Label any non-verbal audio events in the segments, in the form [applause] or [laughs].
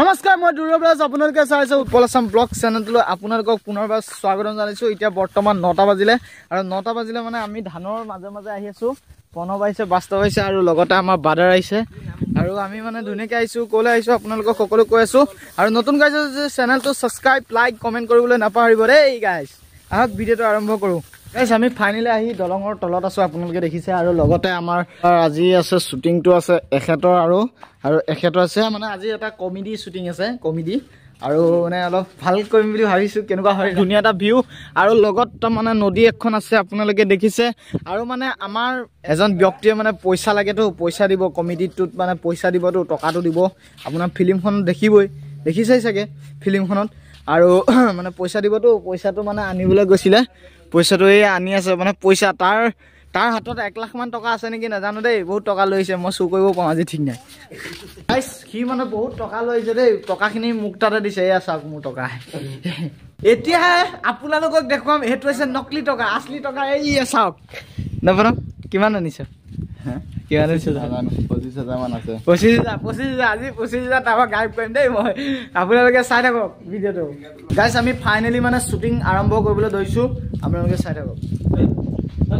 নমস্কাৰ মই দূৰৰপৰা আপোনালোকে চাই চাইছোঁ উৎপল আছাম ব্লগ চেনেলটোলৈ আপোনালোকক পুনৰবাৰ স্বাগতম জনাইছোঁ এতিয়া বৰ্তমান নটা বাজিলে আৰু নটা বাজিলে মানে আমি ধানৰ মাজে মাজে আহি আছোঁ প্ৰণৱ আহিছে বাস্তৱ আহিছে আৰু লগতে আমাৰ বাদাৰ আহিছে আৰু আমি মানে ধুনীয়াকৈ আহিছোঁ ক'লৈ আহিছোঁ আপোনালোকক সকলো কৈ আছোঁ আৰু নতুন গাইছোঁ যে চেনেলটো ছাবস্ক্ৰাইব লাইক কমেণ্ট কৰিবলৈ নাপাহৰিব দেই গাইছ আহক ভিডিঅ'টো আৰম্ভ কৰোঁ গাইছ আমি ফাইনেলি আহি দলঙৰ তলত আছোঁ আপোনালোকে দেখিছে আৰু লগতে আমাৰ আজি আছে শ্বুটিংটো আছে এখেতৰ আৰু আৰু এখেতৰ আছে মানে আজি এটা কমেডি শ্বুটিং আছে কমেডি আৰু মানে অলপ ভাল কৰিম বুলি ভাবিছোঁ কেনেকুৱা হয় ধুনীয়া এটা ভিউ আৰু লগত মানে নদী এখন আছে আপোনালোকে দেখিছে আৰু মানে আমাৰ এজন ব্যক্তিয়ে মানে পইচা লাগেতো পইচা দিব কমেডিটোত মানে পইচা দিবতো টকাটো দিব আপোনাৰ ফিল্মখন দেখিবই দেখিছেই চাগে ফিল্মখনত আৰু [clears throat] মানে পইচা দিবতো পইচাটো মানে আনিবলৈ গৈছিলে পইচাটো এই আনি আছে মানে পইচা তাৰ তাৰ হাতত এক লাখমান টকা আছে নেকি নাজানো দেই বহুত টকা লৈ আহিছে মই চুৰ কৰিব পাৰোঁ আজি ঠিক নাই সি মানে বহুত টকা লৈ আহিছে দেই টকাখিনি মোক তাতে দিছে এয়া চাওক মোৰ টকা [laughs] এতিয়া আপোনালোকক দেখুৱাম সেইটো হৈছে নকলি টকা আচলি টকা এই চাওক নাপাম কিমান আনিছে কিমান হৈছে জানো পঁচিছ হাজাৰমান আছে পঁচিছ হাজাৰ পঁচিছ হাজাৰ আজি পঁচিছ হাজাৰ তাৰপৰা গাইড কৰিম দেই মই আপোনালোকে চাই থাকক ভিডিঅ'টো গাইজ আমি ফাইনেলি মানে শ্বুটিং আৰম্ভ কৰিবলৈ ধৰিছোঁ আপোনালোকে চাই থাকক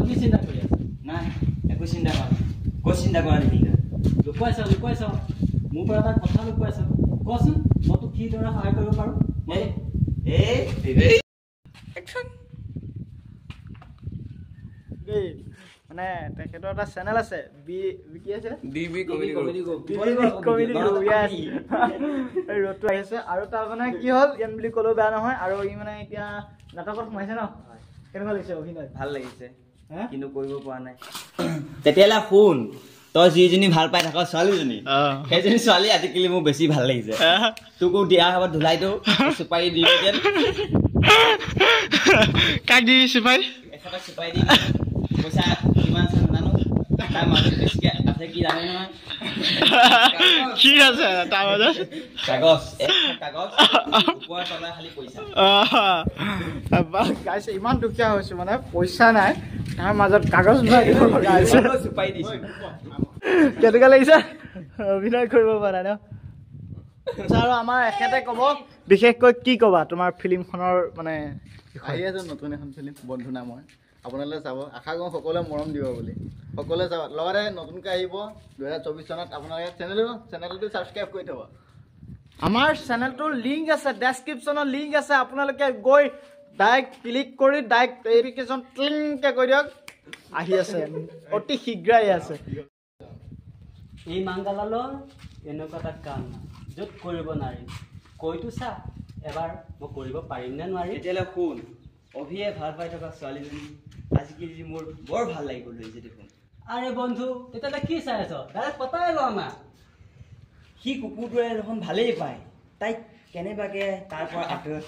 কি চিন্তা কৰি আছে নাই একো চিন্তা কৰা নাই কি চিন্তা কৰা নেকি লুকুৱাইছ লুকুৱাইছ মোৰ পৰা এটা কথা লুকুৱাইছ কচোন মই তোক কি ধৰণে সহায় কৰিব পাৰোঁ এই মানে তেখেতৰ এটা চেনেল আছে ৰ'দটো আহিছে আৰু তাৰ মানে কি হ'ল ইয়ান বুলি ক'লেও বেয়া নহয় আৰু ই মানে এতিয়া নাটকত সোমাইছে ন কেনেকুৱা লাগিছে অভিনয় ভাল লাগিছে কিন্তু কৰিব পৰা নাই তেতিয়াহ'লে শুন তই যিজনী ভাল পাই থাক ছোৱালীজনী সেইজনী ছোৱালী আজিকালি মোৰ বেছি ভাল লাগিছে তোকো দিয়া হ'ব ধুলাই দিওঁ চুপাৰী দি কাক দিবি চুপাৰী এখেতক চুপাৰী দি O sea, iban sentando. Nada más, es que hace aquí también, ¿no? ¡Chicas, estamos! ¡Cacos! ¡Eh, cacos! বিশেষকৈ কি কবা তোমাৰ ফিল্মখনৰ মানে আহি আছে নতুন এখন ফিল্ম বন্ধু নামৰ আপোনালোকে চাব আশা কৰোঁ সকলোৱে মৰম দিব বুলি সকলোৱে চাব লগতে নতুনকৈ আহিব দুহেজাৰ চৌবিছ চনত আপোনালোকে চেনেলটো চেনেলটো ছাবস্ক্ৰাইব কৰি থ'ব আমাৰ চেনেলটোৰ লিংক আছে ডেছক্ৰিপশ্যনৰ লিংক আছে আপোনালোকে গৈ ডাইৰেক্ট ক্লিক কৰি ডাইৰেক্ট ভেৰিফিকেশ্যন ক্লিংকৈ কৰি দিয়ক আহি আছে অতি শীঘ্ৰে আহি আছে এই মাংগালালো এনেকুৱা এটা কাম য'ত কৰিব নোৱাৰি কৈতো চা এবাৰ মই কৰিব পাৰিম নে নোৱাৰি এতিয়ালৈ শুন অভিয়ে ভাল পাই থকা ছোৱালীজনী আজিকালি মোৰ বৰ ভাল লাগিব লৈছে দেখোন আৰে বন্ধু তেতিয়াহ'লে কি চাই আছ দাদা পতাই ল আমাক সি কুকুৰটোৱে দেখোন ভালেই পায় তাইক কেনেবাকে তাৰ পৰা আঁতৰ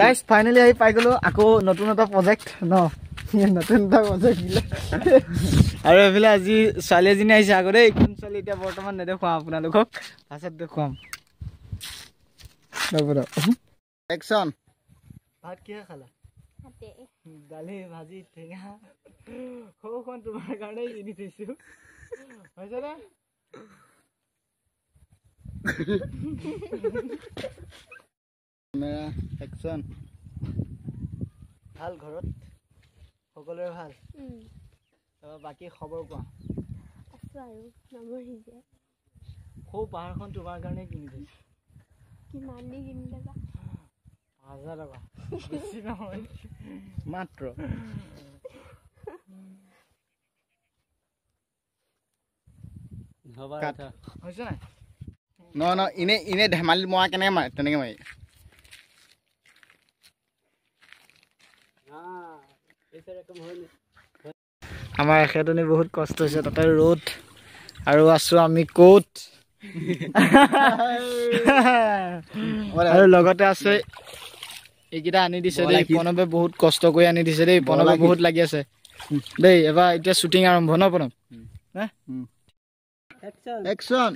গাইছ ফাইনেলি [laughs] আহি পাই গ'লো আকৌ নতুন এটা প্ৰজেক্ট ন নতুন এটা প্ৰজেক্ট দিলে [laughs] আৰু এইফালে আজি ছোৱালী এজনী আহিছে আগতে এইখন ছোৱালী এতিয়া বৰ্তমান নেদেখুৱাওঁ আপোনালোকক পাছত দেখুৱাম ভাল ঘৰত সকলোৰে ভাল বাকী খবৰ কোৱা সৌ পাহাৰখন তোমাৰ কাৰণে কিনি থৈছো কি মানলি গিন দাক আজা লাগা বেশি না মাত্র ভবাতা না না ইনে ইনে ধেমালি ময়া কেনে মা তেনে কেনে না এইরকম হইনি আমার খেতনি বহুত কষ্ট হইছে তো তার রোড আর আসু আমি কোত [laughs] আৰু লগতে আছে এইকেইটা আনি দিছে দেই প্ৰণৱে বহুত কষ্ট কৰি আনি দিছে দেই প্ৰণৱে বহুত লাগি আছে দেই এবাৰ এতিয়া শ্বুটিং আৰম্ভ ন প্ৰণৱ একচন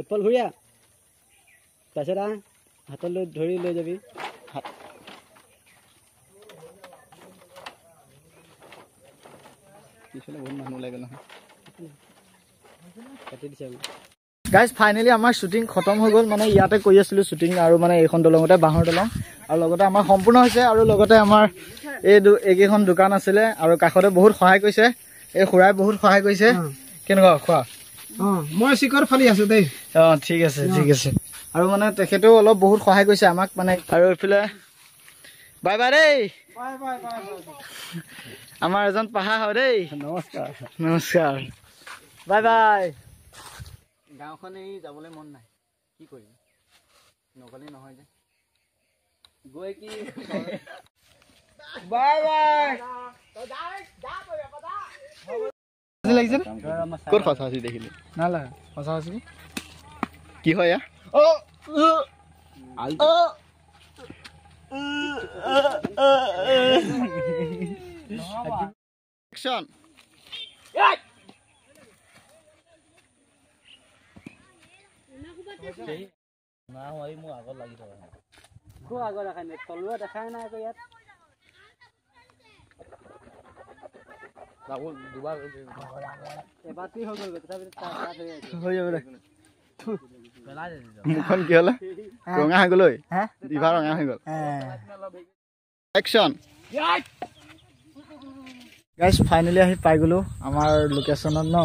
উৎপল ঘূৰিয়া তাৰপিছত আহ হাতলৈ ধৰি লৈ যাবি গাইজ ফাইনেলি আমাৰ শ্বুটিং খতম হৈ গ'ল মানে ইয়াতে কৰি আছিলোঁ শ্বুটিং আৰু মানে এইখন দলঙতে বাঁহৰ দলং আৰু লগতে আমাৰ সম্পূৰ্ণ হৈছে আৰু লগতে আমাৰ এই এইকেইখন দোকান আছিলে আৰু কাষতে বহুত সহায় কৰিছে এই খুৰাই বহুত সহায় কৰিছে কেনেকুৱা খোৱা অঁ মই চিকৰ ফালি আছো দেই অঁ ঠিক আছে ঠিক আছে আৰু মানে তেখেতেও অলপ বহুত সহায় কৰিছে আমাক মানে আৰু এইফালে বাই বাই দেই আমাৰ এজন পাহা হয় দেই নমস্কাৰ নমস্কাৰ বাই বাই গাঁওখন এই যাবলৈ মন নাই কি কৰিম নগ'লে নহয় যে গৈ কি বাই বাই লাগিছে ক'ত সঁচা সঁচি নালাগে সঁচা কি হয় ইয়াৰ Action. না হয় মোৰ আগত লাগি থকা খুব আগত দেখা নাই তলুৱা দেখাই নাই আকৌ ইয়াত দুবাৰ এবাৰ হৈ গ'ল তথাপি হৈ যাব মুখখন কি হলে ৰঙা হৈ গল ঐ ইভা ৰঙা ন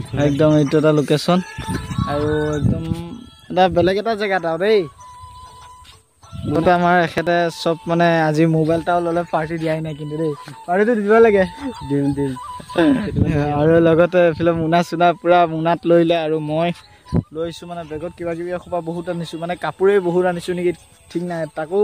[laughs] একদম এইটো এটা লোকেশ্যন আৰু একদম এটা বেলেগ এটা জেগাত আৰু দেই মোৰতো আমাৰ এখেতে চব মানে আজি মোবাইল এটাও ল'লে পাৰ্টি দিয়াই নাই কিন্তু দেই পাৰ্টিটো দিব লাগে দিম দিম আৰু লগতে এইফালে মোনা চোনা পূৰা মোনাত লৈ আৰু মই লৈছোঁ মানে বেগত কিবা কিবি খোপা বহুত আনিছোঁ মানে কাপোৰেই বহুত আনিছোঁ নেকি ঠিক নাই তাকো